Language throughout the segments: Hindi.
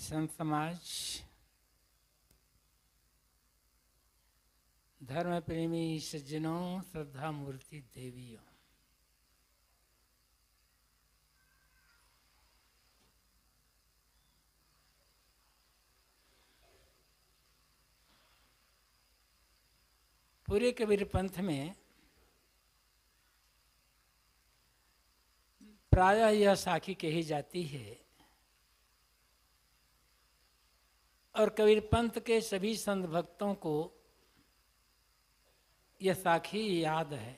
संत समाज धर्म प्रेमी सज्जनों श्रद्धा मूर्ति देवियों पूरे कबीर पंथ में प्रायः यह साखी कही जाती है और कबीर पंथ के सभी संत भक्तों को यह साखी याद है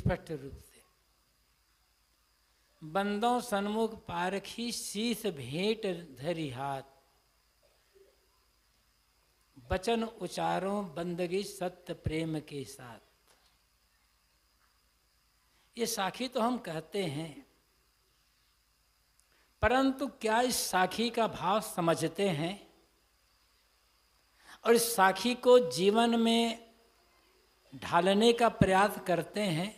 स्पष्ट रूप से बंदों सन्मुख पारखी शीस भेंट धरी हाथ वचन उचारों बंदगी सत्य प्रेम के साथ ये साखी तो हम कहते हैं परंतु क्या इस साखी का भाव समझते हैं और इस साखी को जीवन में ढालने का प्रयास करते हैं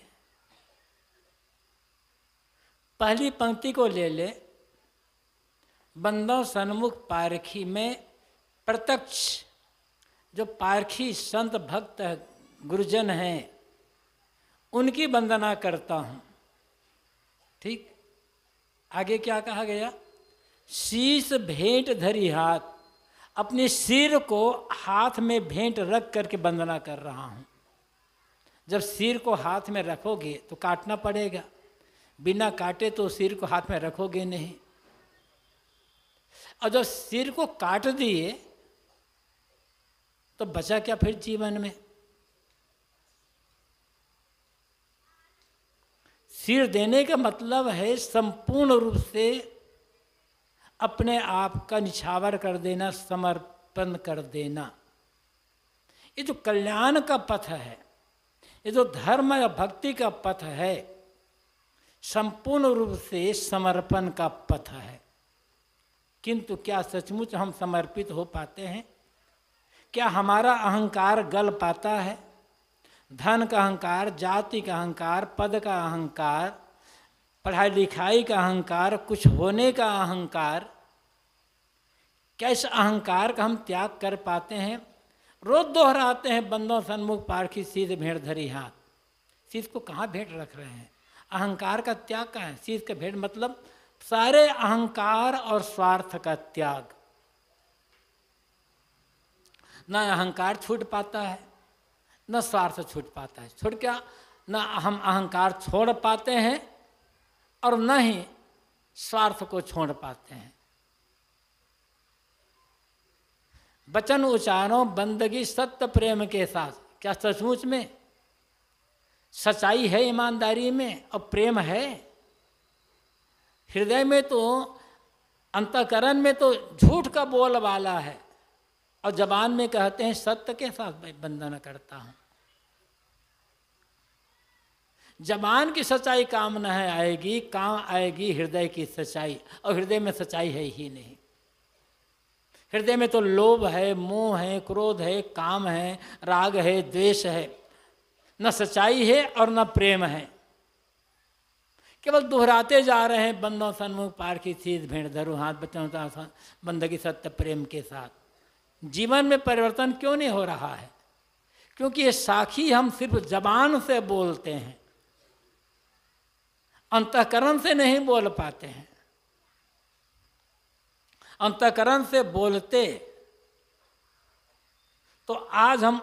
पहली पंक्ति को ले ले बंदों सन्मुख पारखी में प्रत्यक्ष जो पारखी संत भक्त गुरुजन हैं उनकी वंदना करता हूँ ठीक आगे क्या कहा गया शीश भेंट धरी हाथ अपने सिर को हाथ में भेंट रख करके वंदना कर रहा हूँ जब सिर को हाथ में रखोगे तो काटना पड़ेगा बिना काटे तो सिर को हाथ में रखोगे नहीं और जब सिर को काट दिए तो बचा क्या फिर जीवन में सिर देने का मतलब है संपूर्ण रूप से अपने आप का निछावर कर देना समर्पण कर देना ये जो कल्याण का पथ है ये जो धर्म या भक्ति का पथ है संपूर्ण रूप से समर्पण का पथ है किंतु क्या सचमुच हम समर्पित हो पाते हैं क्या हमारा अहंकार गल पाता है धन का अहंकार जाति का अहंकार पद का अहंकार पढ़ाई लिखाई का अहंकार कुछ होने का अहंकार क्या इस अहंकार का हम त्याग कर पाते हैं रोज दोहराते हैं बंदों सन्मुख पारखी सीध भेड़ धरी हाथ सीध को कहाँ भेंट रख रहे हैं अहंकार का त्याग कहाँ है सीध का भेंट मतलब सारे अहंकार और स्वार्थ का त्याग ना अहंकार छूट पाता है न स्वार्थ छूट पाता है छोड़ क्या न हम अहंकार छोड़ पाते हैं और न ही स्वार्थ को छोड़ पाते हैं वचन उच्चारो बंदगी सत्य प्रेम के साथ क्या सचमुच में सच्चाई है ईमानदारी में और प्रेम है हृदय में तो अंतकरण में तो झूठ का बोल वाला है और जबान में कहते हैं सत्य के साथ मैं बंधन करता हूं जबान की सच्चाई काम न आएगी काम आएगी हृदय की सच्चाई और हृदय में सच्चाई है ही नहीं हृदय में तो लोभ है मोह है क्रोध है काम है राग है द्वेष है न सच्चाई है और न प्रेम है केवल दोहराते जा रहे हैं बंदों सन्मुख पार की चीज भेड़ धरु हाथ बचाओ बंदगी सत्य प्रेम के साथ जीवन में परिवर्तन क्यों नहीं हो रहा है क्योंकि ये साखी हम सिर्फ जबान से बोलते हैं अंतकरण से नहीं बोल पाते हैं अंतकरण से बोलते तो आज हम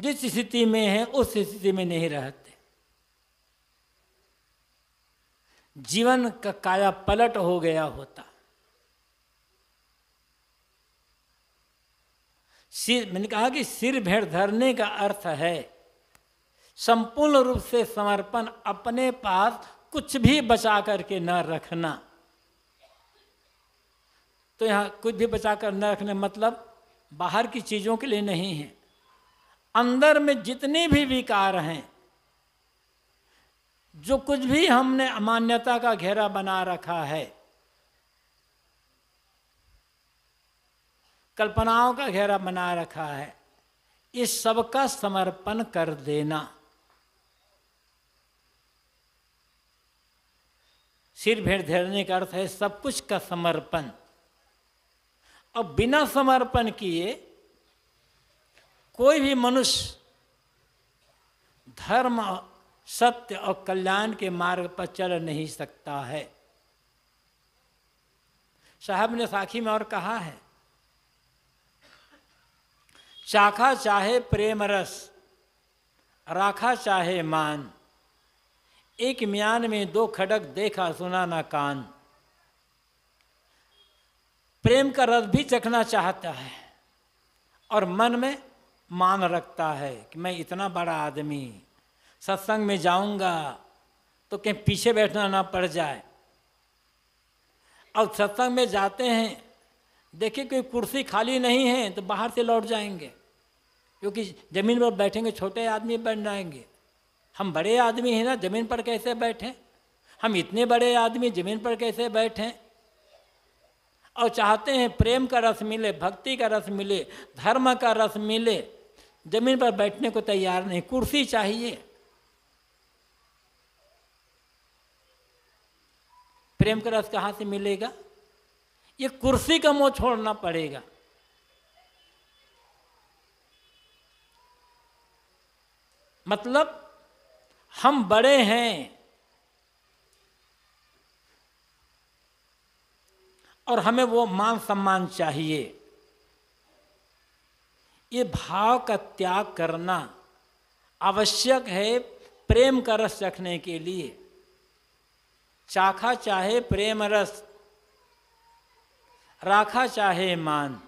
जिस स्थिति में हैं उस स्थिति में नहीं रहते जीवन का काया पलट हो गया होता सिर मैंने कहा कि सिर भेड़ धरने का अर्थ है संपूर्ण रूप से समर्पण अपने पास कुछ भी बचा करके न रखना तो यहां कुछ भी बचा कर न रखने मतलब बाहर की चीज़ों के लिए नहीं है अंदर में जितने भी विकार हैं जो कुछ भी हमने अमान्यता का घेरा बना रखा है कल्पनाओं का घेरा बना रखा है इस सब का समर्पण कर देना सिर भेड़ धरने का अर्थ है सब कुछ का समर्पण और बिना समर्पण किए कोई भी मनुष्य धर्म सत्य और कल्याण के मार्ग पर चल नहीं सकता है साहब ने साखी में और कहा है चाखा चाहे प्रेम रस राखा चाहे मान एक म्यान में दो खड़क देखा सुना ना कान प्रेम का रथ भी चखना चाहता है और मन में मान रखता है कि मैं इतना बड़ा आदमी सत्संग में जाऊंगा तो कहीं पीछे बैठना ना पड़ जाए और सत्संग में जाते हैं देखिए कोई कुर्सी खाली नहीं है तो बाहर से लौट जाएंगे क्योंकि ज़मीन पर बैठेंगे छोटे आदमी बैठ जाएंगे हम बड़े आदमी हैं ना ज़मीन पर कैसे बैठे हम इतने बड़े आदमी ज़मीन पर कैसे बैठे और चाहते हैं प्रेम का रस मिले भक्ति का रस मिले धर्म का रस मिले ज़मीन पर बैठने को तैयार नहीं कुर्सी चाहिए प्रेम का रस कहाँ से मिलेगा ये कुर्सी का मोह छोड़ना पड़ेगा मतलब हम बड़े हैं और हमें वो मान सम्मान चाहिए ये भाव का त्याग करना आवश्यक है प्रेम का रस रखने के लिए चाखा चाहे प्रेम रस राखा चाहे मान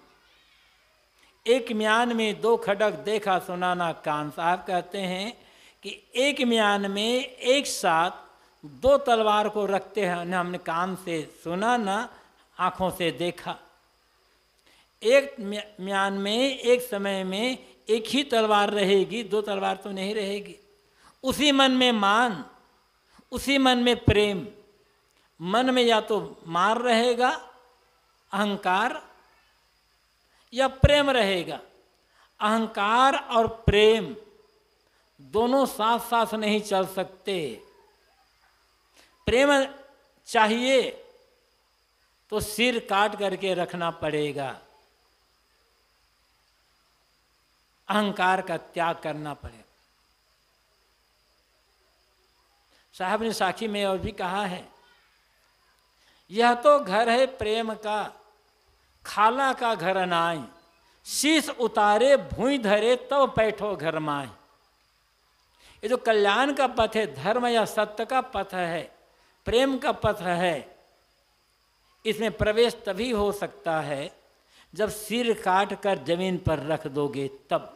एक म्यान में दो खडक देखा सुनाना कान साहब कहते हैं कि एक म्यान में एक साथ दो तलवार को रखते हैं उन्हें हमने कान से सुना न आँखों से देखा एक म्यान में एक समय में एक ही तलवार रहेगी दो तलवार तो नहीं रहेगी उसी मन में मान उसी मन में प्रेम मन में या तो मार रहेगा अहंकार या प्रेम रहेगा अहंकार और प्रेम दोनों साथ साथ नहीं चल सकते प्रेम चाहिए तो सिर काट करके रखना पड़ेगा अहंकार का त्याग करना पड़ेगा साहब ने साखी में और भी कहा है यह तो घर है प्रेम का खाला का घर नाई शीश उतारे भूई धरे तब तो बैठो घर माए ये जो कल्याण का पथ है धर्म या सत्य का पथ है प्रेम का पथ है इसमें प्रवेश तभी हो सकता है जब सिर काट कर जमीन पर रख दोगे तब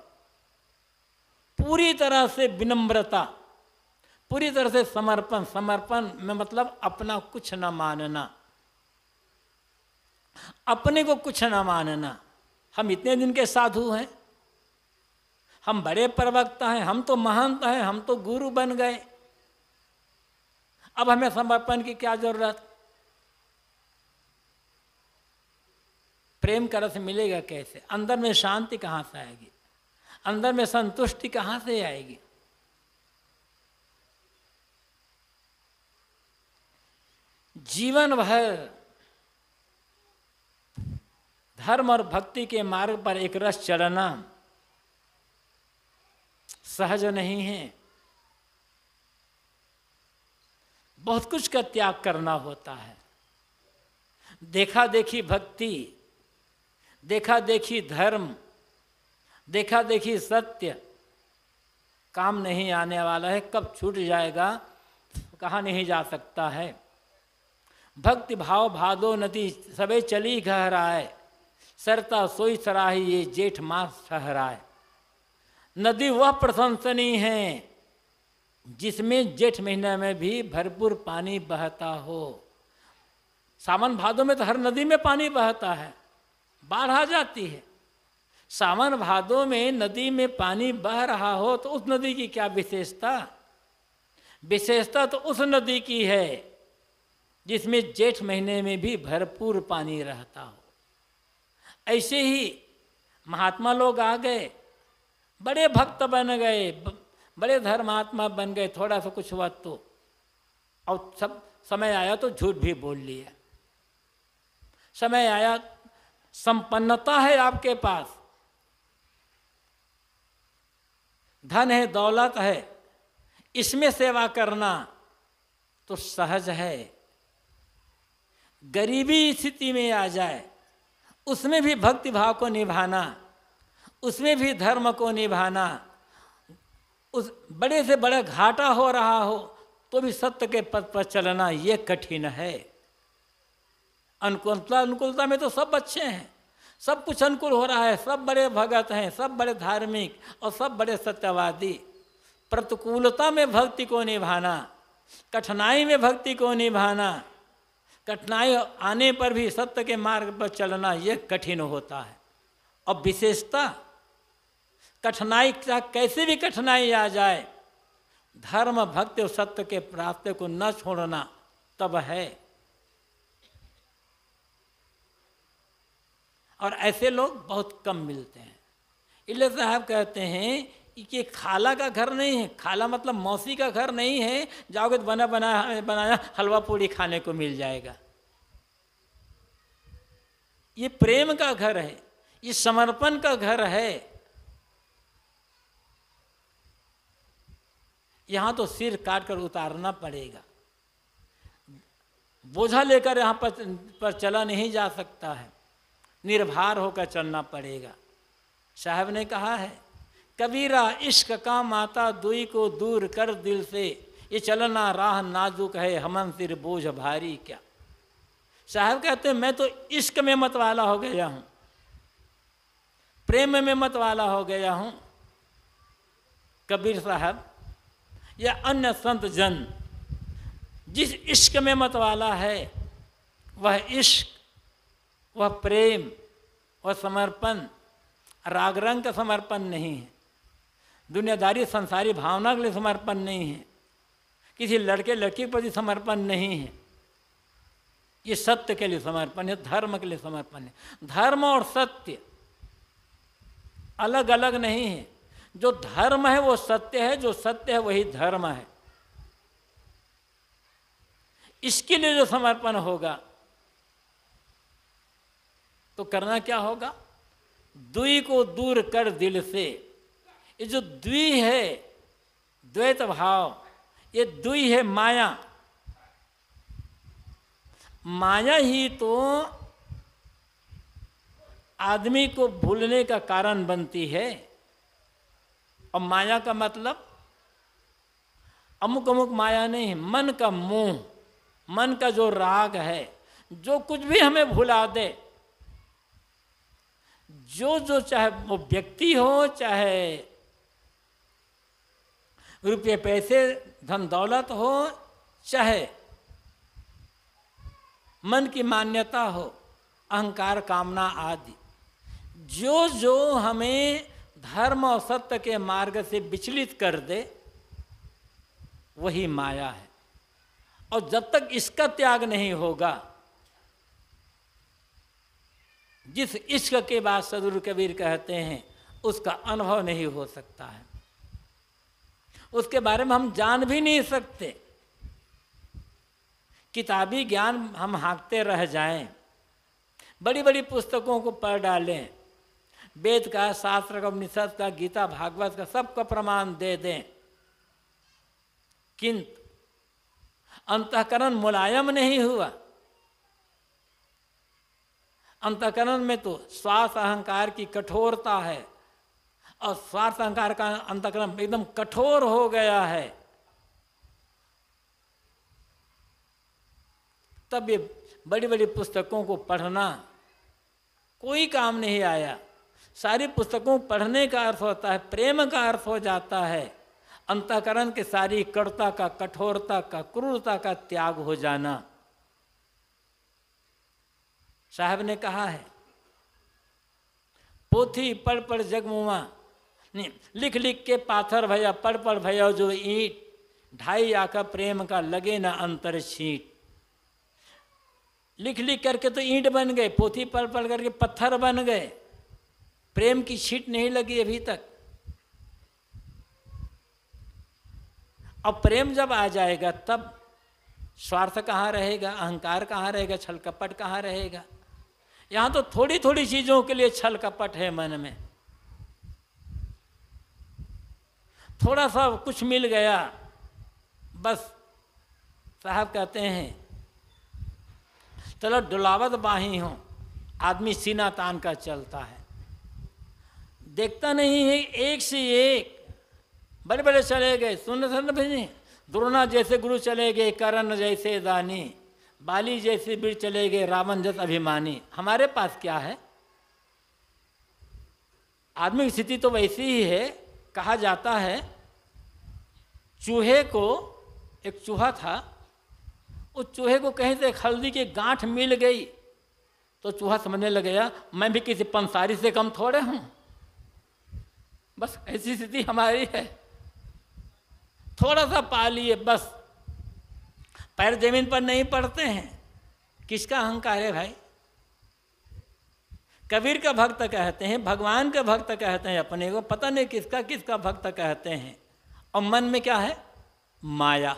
पूरी तरह से विनम्रता पूरी तरह से समर्पण समर्पण में मतलब अपना कुछ न मानना अपने को कुछ ना मानना हम इतने दिन के साधु हैं हम बड़े प्रवक्ता हैं हम तो महंत हैं हम तो गुरु बन गए अब हमें समर्पण की क्या जरूरत प्रेम करस मिलेगा कैसे अंदर में शांति कहाँ से आएगी अंदर में संतुष्टि कहाँ से आएगी जीवन भर धर्म और भक्ति के मार्ग पर एक रस चढ़ना सहज नहीं है बहुत कुछ का त्याग करना होता है देखा देखी भक्ति देखा देखी धर्म देखा देखी सत्य काम नहीं आने वाला है कब छूट जाएगा कहा नहीं जा सकता है भक्ति भाव भादो नदी सबे चली गहराए सरता सोई सराही ये जेठ मास ठहराए नदी वह प्रशंसनीय है जिसमें जेठ महीने में भी भरपूर पानी बहता हो सावन भादों में तो हर नदी में पानी बहता है बाढ़ आ जाती है सावन भादों में नदी में पानी बह रहा हो तो उस नदी की क्या विशेषता विशेषता तो उस नदी की है जिसमें जेठ महीने में भी भरपूर पानी रहता हो ऐसे ही महात्मा लोग आ गए बड़े भक्त बन गए बड़े धर्मात्मा बन गए थोड़ा सा कुछ हुआ तो और सब समय आया तो झूठ भी बोल लिया समय आया संपन्नता है आपके पास धन है दौलत है इसमें सेवा करना तो सहज है गरीबी स्थिति में आ जाए उसमें भी भक्ति भाव को निभाना उसमें भी धर्म को निभाना उस बड़े से बड़ा घाटा हो रहा हो तो भी सत्य के पद पर चलना ये कठिन है अनुकूलता अनुकूलता में तो सब अच्छे हैं सब कुछ अनुकूल हो रहा है सब बड़े भगत हैं सब बड़े धार्मिक और सब बड़े सत्यवादी प्रतिकूलता में भक्ति को निभाना कठिनाई में भक्ति को निभाना कठिनाई आने पर भी सत्य के मार्ग पर चलना यह कठिन होता है और विशेषता कठिनाई कैसे भी कठिनाई आ जाए धर्म भक्ति और सत्य के रास्ते को न छोड़ना तब है और ऐसे लोग बहुत कम मिलते हैं इले साहब कहते हैं कि खाला का घर नहीं है खाला मतलब मौसी का घर नहीं है जाओगे तो बना बना बनाया हलवा पूरी खाने को मिल जाएगा ये प्रेम का घर है ये समर्पण का घर है यहाँ तो सिर काट कर उतारना पड़ेगा बोझा लेकर यहाँ पर पर चला नहीं जा सकता है निर्भर होकर चलना पड़ेगा साहब ने कहा है कबीरा इश्क का माता दुई को दूर कर दिल से ये चलना राह नाजुक है हमन सिर बोझ भारी क्या साहब कहते हैं मैं तो इश्क में मतवाला हो गया हूँ प्रेम में मतवाला हो गया हूँ कबीर साहब या अन्य संत जन जिस इश्क में मतवाला है वह इश्क वह प्रेम वह समर्पण राग रंग का समर्पण नहीं है दुनियादारी संसारी भावना के लिए समर्पण नहीं है किसी लड़के लड़की के प्रति समर्पण नहीं है ये सत्य के लिए समर्पण है धर्म के लिए समर्पण है धर्म और सत्य अलग अलग नहीं है जो धर्म है वो सत्य है जो सत्य है वही धर्म है इसके लिए जो समर्पण होगा तो करना क्या होगा दुई को दूर कर दिल से ये जो द्वी है द्वैत भाव ये द्वी है माया माया ही तो आदमी को भूलने का कारण बनती है और माया का मतलब अमुक अमुक माया नहीं मन का मोह मन का जो राग है जो कुछ भी हमें भुला दे जो जो चाहे वो व्यक्ति हो चाहे रुपये पैसे धन दौलत हो चाहे मन की मान्यता हो अहंकार कामना आदि जो जो हमें धर्म और सत्य के मार्ग से विचलित कर दे वही माया है और जब तक इसका त्याग नहीं होगा जिस इश्क के बाद सदुर कबीर कहते हैं उसका अनुभव नहीं हो सकता है उसके बारे में हम जान भी नहीं सकते किताबी ज्ञान हम हाँकते रह जाएं, बड़ी बड़ी पुस्तकों को पढ़ डालें वेद का शास्त्र का उपनिषद का गीता भागवत का सबका प्रमाण दे दें किंतु अंतकरण मुलायम नहीं हुआ अंतकरण में तो स्वार्थ अहंकार की कठोरता है और स्वार्थ अहंकार का अंतकरण एकदम कठोर हो गया है तब ये बड़ी बड़ी पुस्तकों को पढ़ना कोई काम नहीं आया सारी पुस्तकों पढ़ने का अर्थ होता है प्रेम का अर्थ हो जाता है अंतकरण के सारी कड़ता का कठोरता का क्रूरता का त्याग हो जाना साहब ने कहा है पोथी पढ़ पढ़ जगमुआ नहीं लिख लिख के पाथर भैया पढ़ पढ़ भैया जो ईट ढाई आका प्रेम का लगे ना अंतर छीट लिख लिख करके तो ईंट बन गए पोथी पढ़ पढ़ करके पत्थर बन गए प्रेम की छीट नहीं लगी अभी तक अब प्रेम जब आ जाएगा तब स्वार्थ कहाँ रहेगा अहंकार कहाँ रहेगा छल कपट कहाँ रहेगा यहाँ तो थोड़ी थोड़ी चीज़ों के लिए छल कपट है मन में थोड़ा सा कुछ मिल गया बस साहब कहते हैं चलो डुलावत बाही हो आदमी सीना तान का चलता है देखता नहीं है एक से एक बड़े बड़े चले गए सुन सुन भी द्रोणा जैसे गुरु चले गए करण जैसे दानी बाली जैसे वीर चले गए रावण जैसे अभिमानी हमारे पास क्या है आदमी की स्थिति तो वैसी ही है कहा जाता है चूहे को एक चूहा था उस चूहे को कहीं से हल्दी की गांठ मिल गई तो चूहा समझने लग गया मैं भी किसी पंसारी से कम थोड़े हूँ बस ऐसी स्थिति हमारी है थोड़ा सा पा लिए बस पैर जमीन पर नहीं पड़ते हैं किसका अहंकार है भाई कबीर का भक्त कहते हैं भगवान का भक्त कहते हैं अपने को पता नहीं किसका किसका भक्त कहते हैं और मन में क्या है माया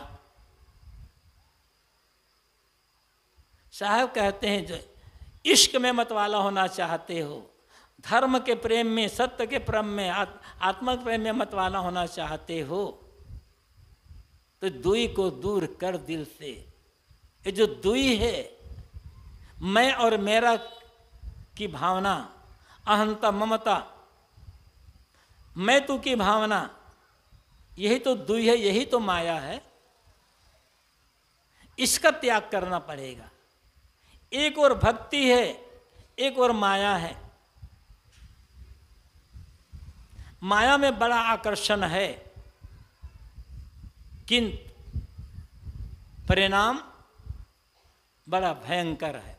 साहब कहते हैं जो इश्क में मतवाला होना चाहते हो धर्म के प्रेम में सत्य के प्रेम में आत, आत्मा के प्रेम में वाला होना चाहते हो तो दुई को दूर कर दिल से ये जो दुई है मैं और मेरा की भावना अहंता ममता मैं तू की भावना यही तो दुई है यही तो माया है इसका त्याग करना पड़ेगा एक और भक्ति है एक और माया है माया में बड़ा आकर्षण है किंतु परिणाम बड़ा भयंकर है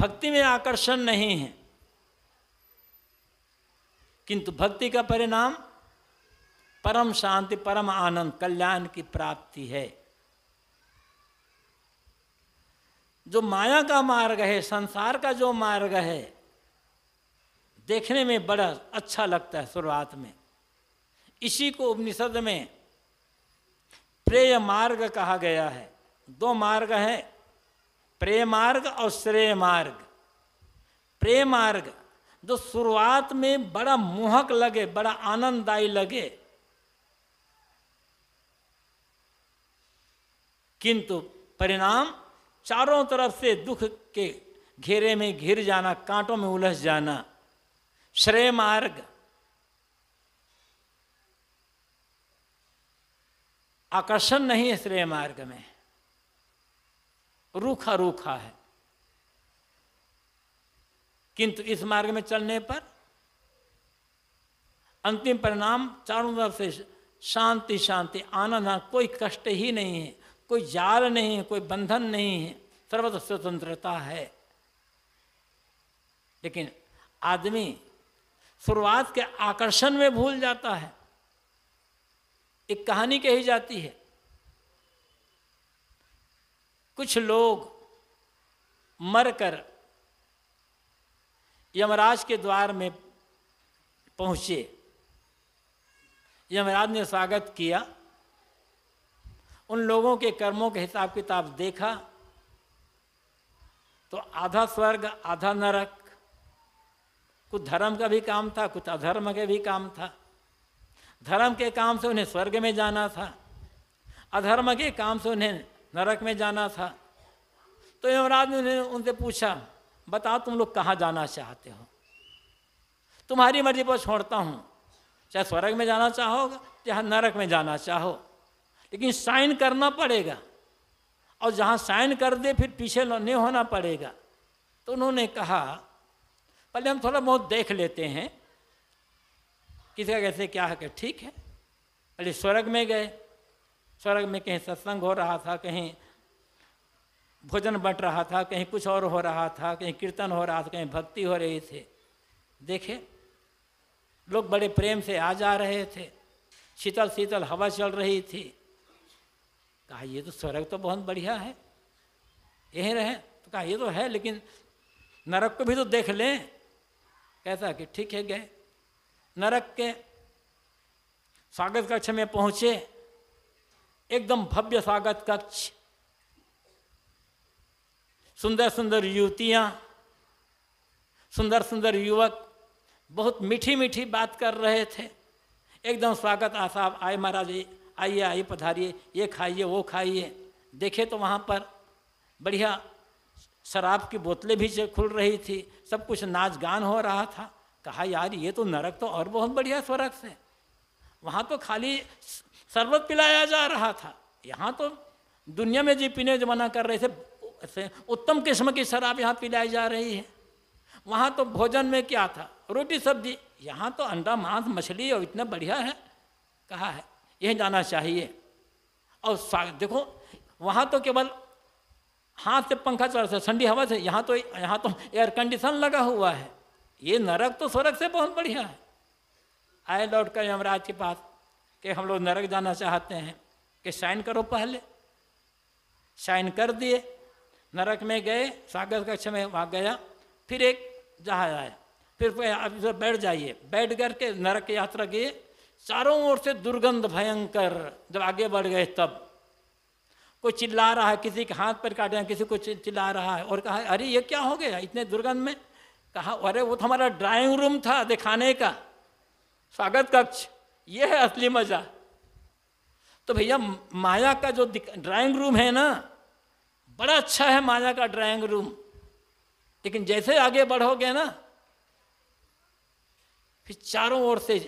भक्ति में आकर्षण नहीं है किंतु भक्ति का परिणाम परम शांति परम आनंद कल्याण की प्राप्ति है जो माया का मार्ग है संसार का जो मार्ग है देखने में बड़ा अच्छा लगता है शुरुआत में इसी को उपनिषद में प्रेय मार्ग कहा गया है दो मार्ग है प्रेय मार्ग और श्रेय मार्ग प्रेय मार्ग जो शुरुआत में बड़ा मोहक लगे बड़ा आनंददायी लगे किंतु परिणाम चारों तरफ से दुख के घेरे में घिर जाना कांटों में उलझ जाना श्रेय मार्ग आकर्षण नहीं है श्रेय मार्ग में रूखा रूखा है किंतु इस मार्ग में चलने पर अंतिम परिणाम चारों तरफ से शांति शांति आनंद हाँ, कोई कष्ट ही नहीं है कोई जाल नहीं है कोई बंधन नहीं है सर्वत स्वतंत्रता है लेकिन आदमी शुरुआत के आकर्षण में भूल जाता है एक कहानी कही जाती है कुछ लोग मरकर यमराज के द्वार में पहुंचे यमराज ने स्वागत किया उन लोगों के कर्मों के हिसाब किताब देखा तो आधा स्वर्ग आधा नरक कुछ धर्म का भी काम था कुछ अधर्म का भी काम था धर्म के काम से उन्हें स्वर्ग में जाना था अधर्म के काम से उन्हें नरक में जाना था तो यमराज ने उनसे पूछा बताओ तुम लोग कहाँ जाना चाहते हो तुम्हारी मर्जी पर छोड़ता हूँ चाहे स्वर्ग में जाना चाहो चाहे नरक में जाना चाहो लेकिन साइन करना पड़ेगा और जहाँ साइन कर दे फिर पीछे नहीं होना पड़ेगा तो उन्होंने कहा पहले हम थोड़ा बहुत देख लेते हैं किसी का कैसे क्या है ठीक है पहले स्वर्ग में गए स्वर्ग में कहीं सत्संग हो रहा था कहीं भोजन बट रहा था कहीं कुछ और हो रहा था कहीं कीर्तन हो रहा था कहीं भक्ति हो रही थी देखे लोग बड़े प्रेम से आ जा रहे थे शीतल शीतल हवा चल रही थी कहा ये तो स्वर्ग तो बहुत बढ़िया है यही रहे तो कहा ये तो है लेकिन नरक को भी तो देख लें कहता कि ठीक है गए नरक के स्वागत कक्ष में पहुंचे एकदम भव्य स्वागत कक्ष सुंदर सुंदर युवतियां सुंदर सुंदर युवक बहुत मीठी मीठी बात कर रहे थे एकदम स्वागत आ साहब आए महाराज आइए आइए पधारिए ये खाइए वो खाइए देखे तो वहाँ पर बढ़िया शराब की बोतलें भी खुल रही थी सब कुछ नाच गान हो रहा था कहा यार ये तो नरक तो और बहुत बढ़िया स्वर्ग से वहाँ तो खाली शरबत पिलाया जा रहा था यहाँ तो दुनिया में जी पीने जो मना कर रहे थे उत्तम किस्म की शराब यहाँ पिलाई जा रही है वहाँ तो भोजन में क्या था रोटी सब्जी यहाँ तो अंडा मांस मछली और इतना बढ़िया है कहा है यह जाना चाहिए और देखो वहाँ तो केवल हाथ से पंखा चल रहा ठंडी हवा से यहाँ तो यहाँ तो एयर कंडीशन लगा हुआ है ये नरक तो स्वर्ग से बहुत बढ़िया है आए लौट कर यमराज के पास कि हम लोग नरक जाना चाहते हैं कि साइन करो पहले साइन कर दिए नरक में गए स्वागत कक्ष में वहाँ गया फिर एक जहाज आया फिर आप बैठ जाइए बैठ करके नरक यात्रा किए चारों ओर से दुर्गंध भयंकर जब आगे बढ़ गए तब वो चिल्ला रहा है किसी के हाथ पर काट रहा है किसी को चिल्ला रहा है और कहा अरे ये क्या हो गया इतने दुर्गंध में कहा अरे वो तो हमारा ड्राइंग रूम था दिखाने का स्वागत कक्ष ये है असली मजा तो भैया माया का जो ड्राइंग रूम है ना बड़ा अच्छा है माया का ड्राइंग रूम लेकिन जैसे आगे बढ़ोगे ना फिर चारों ओर से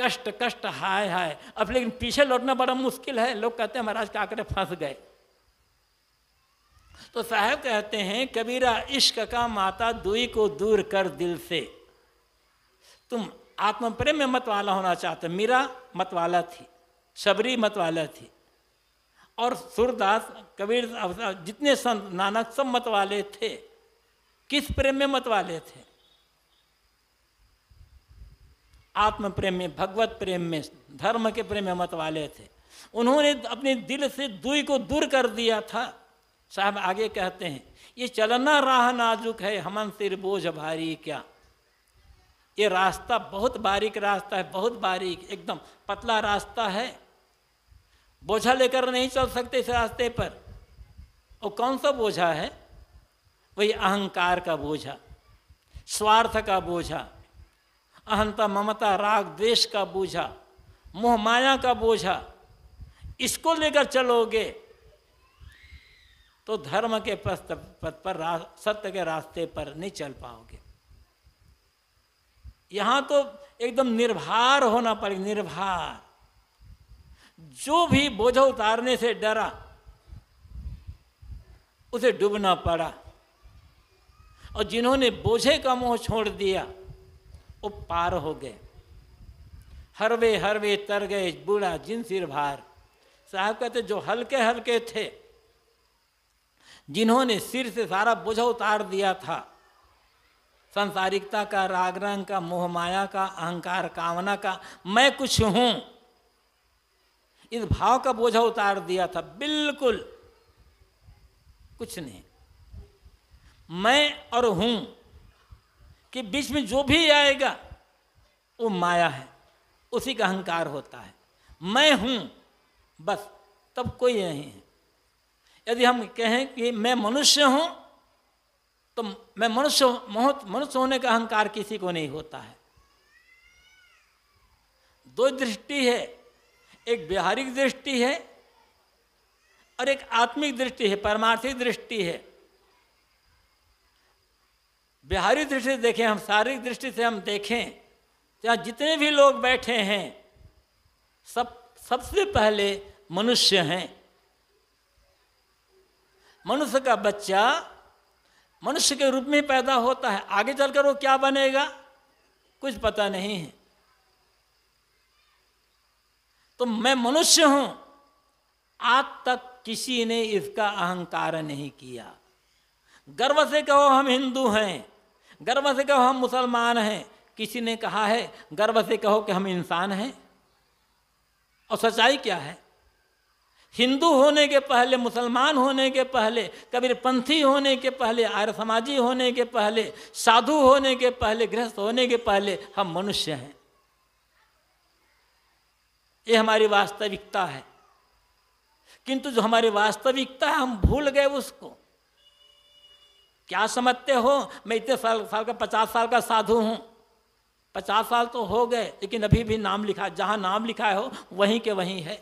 कष्ट कष्ट हाय हाय अब लेकिन पीछे लौटना बड़ा मुश्किल है लोग कहते हैं महाराज का आकर फंस गए तो साहब कहते हैं कबीरा इश्क का माता दुई को दूर कर दिल से तुम आत्म प्रेम में मत वाला होना चाहते मीरा मत वाला थी शबरी मत वाला थी और सुरदास कबीर जितने संत नानक सब मत वाले थे किस प्रेम में मत वाले थे आत्म प्रेम में भगवत प्रेम में धर्म के प्रेम में मत वाले थे उन्होंने अपने दिल से दुई को दूर कर दिया था साहब आगे कहते हैं ये चलना राह नाजुक है हमन सिर बोझ भारी क्या ये रास्ता बहुत बारीक रास्ता है बहुत बारीक एकदम पतला रास्ता है बोझा लेकर नहीं चल सकते इस रास्ते पर और कौन सा बोझा है वही अहंकार का बोझा स्वार्थ का बोझा अहंता ममता राग द्वेष का बोझा मोह माया का बोझा इसको लेकर चलोगे तो धर्म के पथ पर सत्य के रास्ते पर नहीं चल पाओगे यहां तो एकदम निर्भर होना पड़ेगा निर्भर जो भी बोझ उतारने से डरा उसे डूबना पड़ा और जिन्होंने बोझे का मोह छोड़ दिया वो पार हो गए हरवे हरवे तर गए बूढ़ा जिन सिर भार साहब कहते जो हल्के हल्के थे जिन्होंने सिर से सारा बोझ उतार दिया था संसारिकता का राग रंग का मोह माया का अहंकार कामना का मैं कुछ हूं इस भाव का बोझ उतार दिया था बिल्कुल कुछ नहीं मैं और हूं कि बीच में जो भी आएगा वो माया है उसी का अहंकार होता है मैं हूँ बस तब कोई नहीं है यदि हम कहें कि मैं मनुष्य हूँ तो मैं मनुष्य मनुष्य होने का अहंकार किसी को नहीं होता है दो दृष्टि है एक व्यवहारिक दृष्टि है और एक आत्मिक दृष्टि है परमार्थिक दृष्टि है बिहारी दृष्टि से देखें हम शारीरिक दृष्टि से हम देखें यहाँ जितने भी लोग बैठे हैं सब सबसे पहले मनुष्य हैं मनुष्य का बच्चा मनुष्य के रूप में पैदा होता है आगे चलकर वो क्या बनेगा कुछ पता नहीं है तो मैं मनुष्य हूं आज तक किसी ने इसका अहंकार नहीं किया गर्व से कहो हम हिंदू हैं गर्व से कहो हम मुसलमान हैं किसी ने कहा है गर्व से कहो कि हम इंसान हैं और सच्चाई क्या है हिंदू होने के पहले मुसलमान होने के पहले कबीरपंथी होने के पहले आर्य समाजी होने के पहले साधु होने के पहले गृहस्थ होने के पहले हम मनुष्य हैं ये हमारी वास्तविकता है किंतु जो हमारी वास्तविकता है हम भूल गए उसको क्या समझते हो मैं इतने साल साल का पचास साल का साधु हूँ पचास साल तो हो गए लेकिन अभी भी नाम लिखा जहाँ नाम लिखा हो वहीं के वहीं है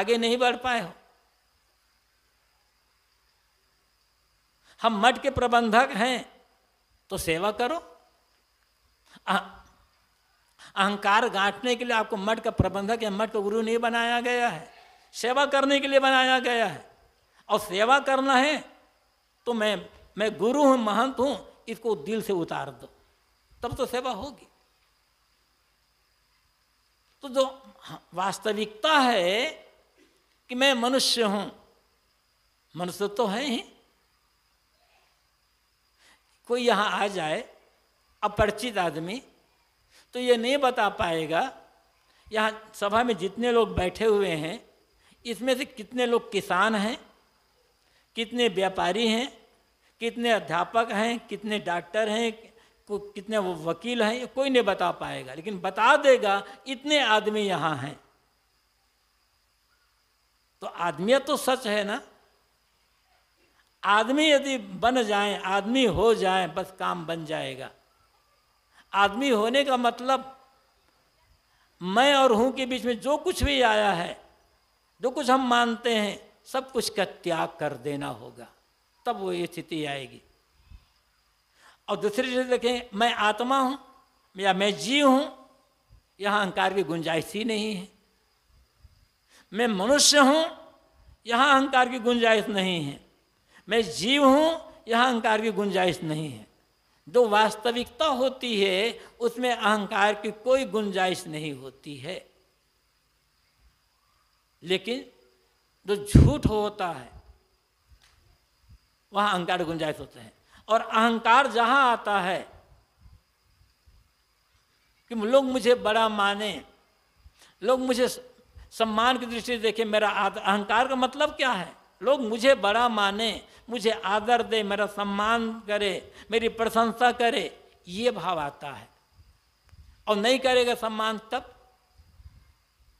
आगे नहीं बढ़ पाए हो हम मठ के प्रबंधक हैं तो सेवा करो अहंकार गांठने के लिए आपको मठ का प्रबंधक या मठ का गुरु नहीं बनाया गया है सेवा करने के लिए बनाया गया है और सेवा करना है तो मैं मैं गुरु हूं महंत हूं इसको दिल से उतार दो तब तो सेवा होगी तो जो हाँ, वास्तविकता है कि मैं मनुष्य हूं मनुष्य तो है ही कोई यहाँ आ जाए अपरिचित आदमी तो ये नहीं बता पाएगा यहाँ सभा में जितने लोग बैठे हुए हैं इसमें से कितने लोग किसान हैं कितने व्यापारी हैं कितने अध्यापक हैं कितने डॉक्टर हैं कितने वो वकील हैं कोई नहीं बता पाएगा लेकिन बता देगा इतने आदमी यहाँ हैं तो आदमियत तो सच है ना आदमी यदि बन जाए आदमी हो जाए बस काम बन जाएगा आदमी होने का मतलब मैं और हूं के बीच में जो कुछ भी आया है जो कुछ हम मानते हैं सब कुछ का त्याग कर देना होगा तब वो ये स्थिति आएगी और दूसरी चीज देखें मैं आत्मा हूं या मैं जीव हूं यहां अहंकार की गुंजाइश ही नहीं है मैं मनुष्य हूं यहां अहंकार की गुंजाइश नहीं है मैं जीव हूं यहां अहंकार की गुंजाइश नहीं है जो वास्तविकता होती है उसमें अहंकार की कोई गुंजाइश नहीं होती है लेकिन जो झूठ होता है वहाँ अहंकार गुंजाइश होते हैं और अहंकार जहाँ आता है कि लोग मुझे बड़ा माने लोग मुझे सम्मान की दृष्टि से देखें मेरा अहंकार का मतलब क्या है लोग मुझे बड़ा माने मुझे आदर दे मेरा सम्मान करे मेरी प्रशंसा करे ये भाव आता है और नहीं करेगा सम्मान तब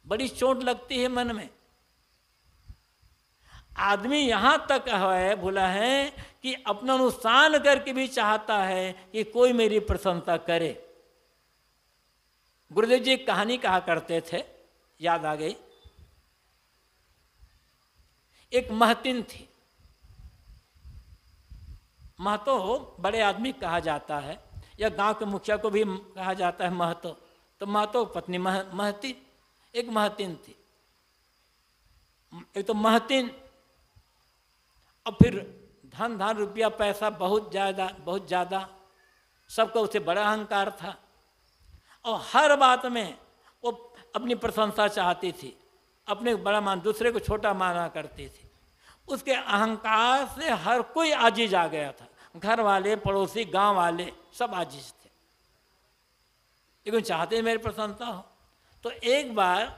बड़ी चोट लगती है मन में आदमी यहाँ तक है भूला है कि अपना अनुसान करके भी चाहता है कि कोई मेरी प्रशंसा करे गुरुदेव जी कहानी कहा करते थे याद आ गई एक महतिन थी महतो हो बड़े आदमी कहा जाता है या गांव के मुखिया को भी कहा जाता है महतो तो महतो पत्नी मह महती एक महतिन थी एक तो महतिन और फिर धन धन रुपया पैसा बहुत ज़्यादा बहुत ज़्यादा सबका उसे बड़ा अहंकार था और हर बात में वो अपनी प्रशंसा चाहती थी अपने बड़ा मान दूसरे को छोटा माना करती थी उसके अहंकार से हर कोई आजीज आ गया था घर वाले पड़ोसी गांव वाले सब आजीज थे लेकिन चाहते मेरी प्रशंसा हो तो एक बार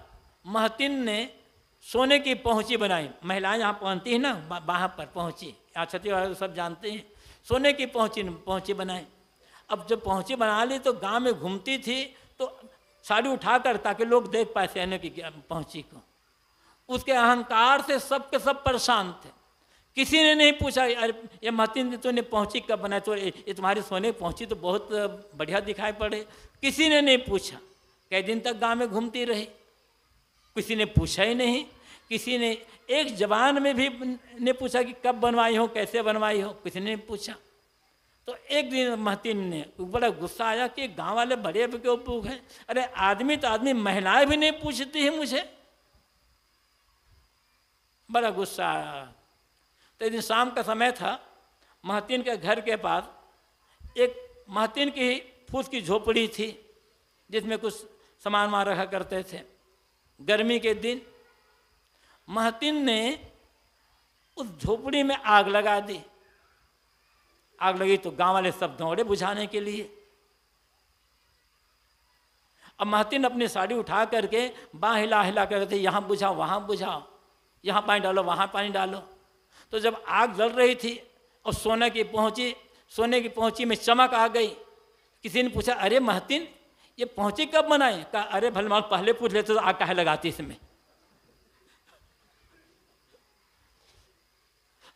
महतिन ने सोने की पहुँची बनाई महिलाएं यहाँ पहनती हैं ना बाह पर पहुँची यहाँ क्षति सब जानते हैं सोने की पहुँची पहुँची बनाई अब जब पहुँची बना ली तो गांव में घूमती थी तो साड़ी उठा कर ताकि लोग देख पाए सहने की पहुँची को उसके अहंकार से सब के सब परेशान थे किसी ने नहीं पूछा अरे ये महतिन ने ने पहुँची कब बनाई तो ये तुम्हारी सोने पहुँची तो बहुत बढ़िया दिखाई पड़े किसी ने नहीं पूछा कई दिन तक गाँव में घूमती रही किसी ने पूछा ही नहीं किसी ने एक जवान में भी ने पूछा कि कब बनवाई हो कैसे बनवाई हो किसी ने पूछा तो एक दिन महतीन ने बड़ा गुस्सा आया कि गांव वाले बड़े बेवकूफ हैं अरे आदमी तो आदमी महिलाएं भी नहीं पूछती है मुझे बड़ा गुस्सा आया तो एक दिन शाम का समय था महतीन के घर के पास एक महतीन की फूस की झोपड़ी थी जिसमें कुछ सामान वहाँ रखा करते थे गर्मी के दिन महतिन ने उस झोपड़ी में आग लगा दी आग लगी तो गांव वाले सब दौड़े बुझाने के लिए अब महतिन अपनी साड़ी उठा करके बाह हिला हिला करते यहां बुझाओ वहां बुझाओ यहां पानी डालो वहां पानी डालो तो जब आग जल रही थी और सोने की पहुंची सोने की पहुंची में चमक आ गई किसी ने पूछा अरे महतिन ये पहुंचे कब मनाए कहा अरे भलमान पहले पूछ लेते तो आग काहे लगाती इसमें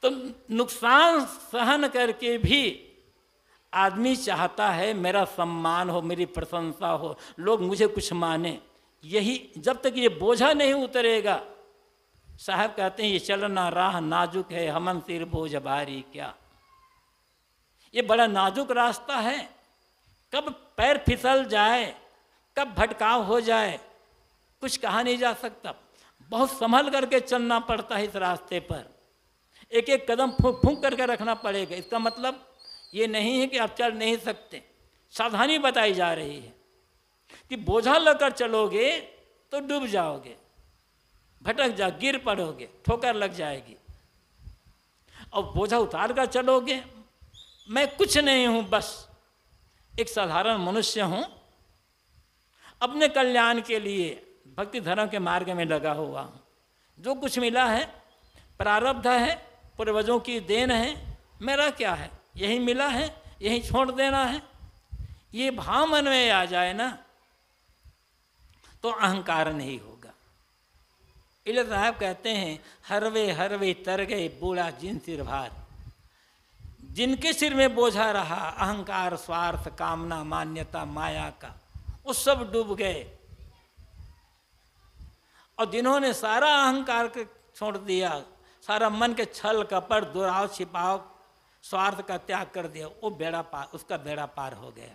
तो नुकसान सहन करके भी आदमी चाहता है मेरा सम्मान हो मेरी प्रशंसा हो लोग मुझे कुछ माने यही जब तक ये बोझा नहीं उतरेगा साहब कहते हैं ये चलना राह नाजुक है हमन सिर बोझ भारी क्या ये बड़ा नाजुक रास्ता है कब पैर फिसल जाए कब भटकाव हो जाए कुछ कहा नहीं जा सकता बहुत संभल करके चलना पड़ता है इस रास्ते पर एक एक कदम फूक फूक करके रखना पड़ेगा इसका मतलब ये नहीं है कि आप चल नहीं सकते सावधानी बताई जा रही है कि बोझा लगकर चलोगे तो डूब जाओगे भटक जा गिर पड़ोगे ठोकर लग जाएगी और बोझा उतार कर चलोगे मैं कुछ नहीं हूं बस एक साधारण मनुष्य हूं अपने कल्याण के लिए भक्ति धर्म के मार्ग में लगा हुआ हूं जो कुछ मिला है प्रारब्ध है पूर्वजों की देन है मेरा क्या है यही मिला है यही छोड़ देना है ये भाव मन में आ जाए ना तो अहंकार नहीं होगा इले साहब कहते हैं हरवे हरवे तर गए बूढ़ा जिन सिर भार जिनके सिर में बोझा रहा अहंकार स्वार्थ कामना मान्यता माया का वो सब डूब गए और जिन्होंने सारा अहंकार के छोड़ दिया सारा मन के छल कपट दुराव छिपाव स्वार्थ का त्याग कर दिया वो बेड़ा पार उसका बेड़ा पार हो गया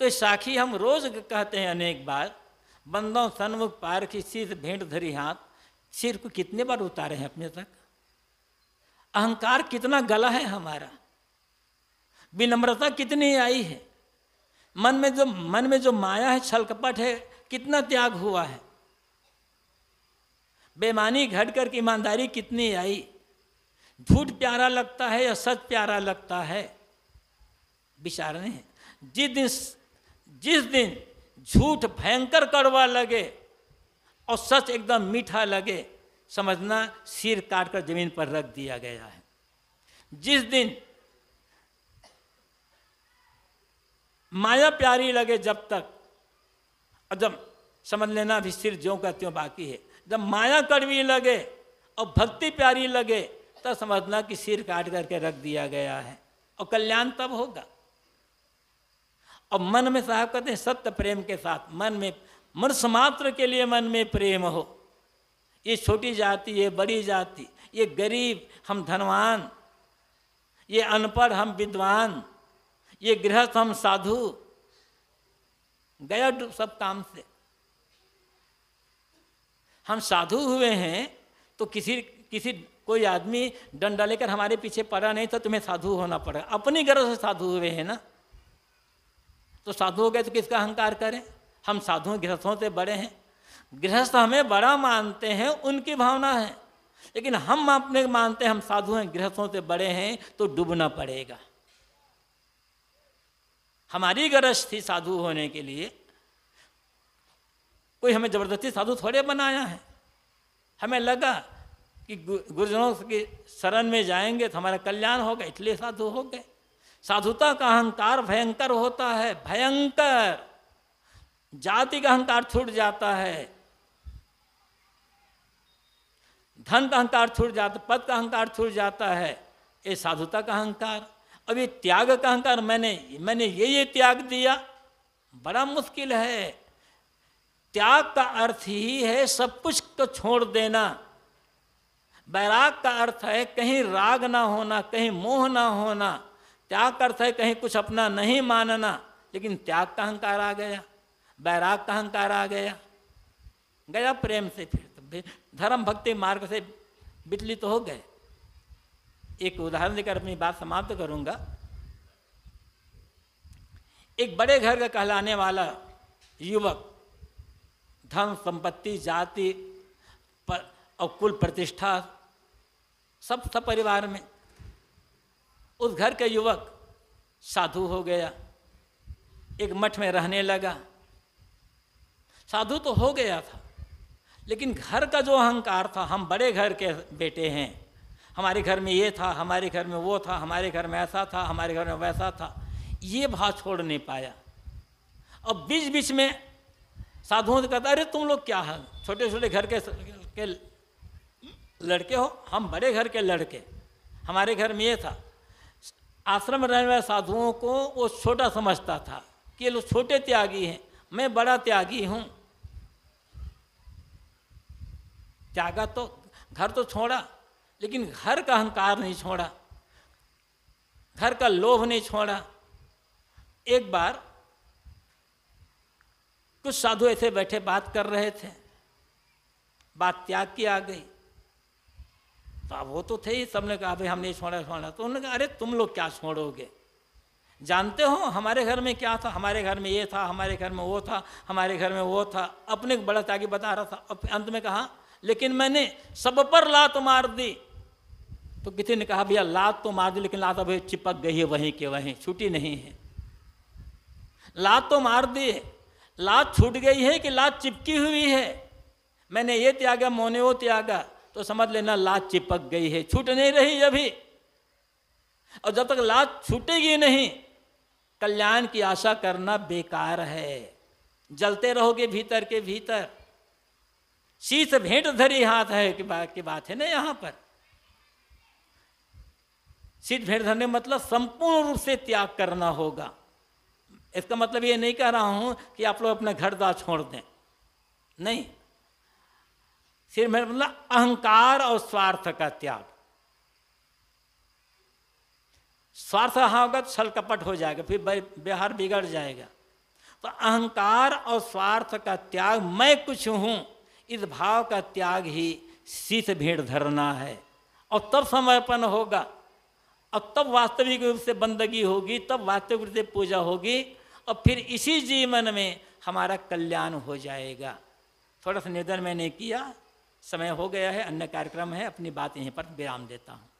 तो साखी हम रोज कहते हैं अनेक बार बंदों सन्मुख पार की सिर भेंट धरी हाथ सिर को कितने बार उतारे हैं अपने तक अहंकार कितना गला है हमारा विनम्रता कितनी आई है मन में जो मन में जो माया है छल कपट है कितना त्याग हुआ है बेमानी घट कर ईमानदारी कितनी आई झूठ प्यारा लगता है या सच प्यारा लगता है विचारने नहीं जिस दिन जिस दिन झूठ भयंकर कड़वा लगे और सच एकदम मीठा लगे समझना सिर काट कर जमीन पर रख दिया गया है जिस दिन माया प्यारी लगे जब तक और जब समझ लेना भी सिर ज्यो का त्यों बाकी है जब माया कड़वी लगे और भक्ति प्यारी लगे तब समझना कि सिर काट करके रख दिया गया है और कल्याण तब होगा और मन में साहब कहते हैं सत्य प्रेम के साथ मन में मनुष्य मात्र के लिए मन में प्रेम हो ये छोटी जाति ये बड़ी जाति ये गरीब हम धनवान ये अनपढ़ हम विद्वान ये गृहस्थ हम साधु गया सब काम से हम साधु हुए हैं तो किसी किसी कोई आदमी डंडा लेकर हमारे पीछे पड़ा नहीं तो तुम्हें साधु होना पड़ा अपनी गर्व से साधु हुए हैं ना तो साधु हो गए तो किसका अहंकार करें हम साधु गृहस्थों से बड़े हैं गृहस्थ हमें बड़ा मानते हैं उनकी भावना है लेकिन हम अपने मानते हैं हम साधु हैं गृहस्थों से बड़े हैं तो डूबना पड़ेगा हमारी गरज थी साधु होने के लिए कोई हमें जबरदस्ती साधु थोड़े बनाया है हमें लगा कि गुरुजनों की शरण में जाएंगे तो हमारा कल्याण होगा इसलिए साधु हो गए साधुता का अहंकार भयंकर होता है भयंकर जाति का अहंकार छूट जाता है धन का अहंकार छूट जाता पद का अहंकार छूट जाता है ये साधुता का अहंकार अब ये त्याग का अहंकार मैंने मैंने ये ये त्याग दिया बड़ा मुश्किल है त्याग का अर्थ ही है सब कुछ को छोड़ देना बैराग का अर्थ है कहीं राग ना होना कहीं मोह ना होना त्याग का अर्थ है कहीं कुछ अपना नहीं मानना लेकिन त्याग का अहंकार आ गया बैराग का अहंकार आ गया गया प्रेम से फिर तो धर्म भक्ति मार्ग से विचलित तो हो गए एक उदाहरण देकर अपनी बात समाप्त करूंगा एक बड़े घर का कहलाने वाला युवक धन संपत्ति जाति पर और कुल प्रतिष्ठा सब सब परिवार में उस घर का युवक साधु हो गया एक मठ में रहने लगा साधु तो हो गया था लेकिन घर का जो अहंकार था हम बड़े घर के बेटे हैं हमारे घर में ये था हमारे घर में वो था हमारे घर में ऐसा था हमारे घर में वैसा था ये भाव छोड़ नहीं पाया अब बीच बीच में साधुओं से कहता अरे तुम लोग क्या है छोटे छोटे घर के, के लड़के हो हम बड़े घर के लड़के हमारे घर में ये था आश्रम रहने वाले साधुओं को वो छोटा समझता था कि ये लोग छोटे त्यागी हैं मैं बड़ा त्यागी हूँ त्यागा तो घर तो छोड़ा लेकिन घर का अहंकार नहीं छोड़ा घर का लोभ नहीं छोड़ा एक बार कुछ साधु ऐसे बैठे बात कर रहे थे बात त्याग की आ गई तो अब वो तो थे ही सबने कहा भाई हमने छोड़ा छोड़ा तो उन्होंने कहा अरे तुम लोग क्या छोड़ोगे जानते हो हमारे घर में क्या था हमारे घर में ये था हमारे घर में वो था हमारे घर में वो था अपने बड़ा त्यागी बता रहा था अंत में कहा लेकिन मैंने सब पर लात मार दी तो किसी ने कहा भैया लात तो मार दी लेकिन लात अभी चिपक गई है वहीं के वहीं छूटी नहीं है लात तो मार दी है लात छूट गई है कि लात चिपकी हुई है मैंने ये त्यागा मोने वो त्यागा तो समझ लेना लात चिपक गई है छूट नहीं रही अभी और जब तक लात छूटेगी नहीं कल्याण की आशा करना बेकार है जलते रहोगे भीतर के भीतर शीत भेंट धरी हाथ है की बात की बात है ना यहां पर शीत भेंट धरने मतलब संपूर्ण रूप से त्याग करना होगा इसका मतलब ये नहीं कह रहा हूं कि आप लोग अपना घर दार छोड़ दें नहीं सिर्फ मेरा मतलब अहंकार और स्वार्थ का त्याग स्वार्थ रहा होगा तो छल कपट हो जाएगा फिर बिहार बिगड़ जाएगा तो अहंकार और स्वार्थ का त्याग मैं कुछ हूं इस भाव का त्याग ही शीत भेड़ धरना है और तब समर्पण होगा और तब वास्तविक रूप से बंदगी होगी तब वास्तविक रूप से पूजा होगी और फिर इसी जीवन में हमारा कल्याण हो जाएगा थोड़ा सा निवेदन मैंने किया समय हो गया है अन्य कार्यक्रम है अपनी बात यहीं पर विराम देता हूँ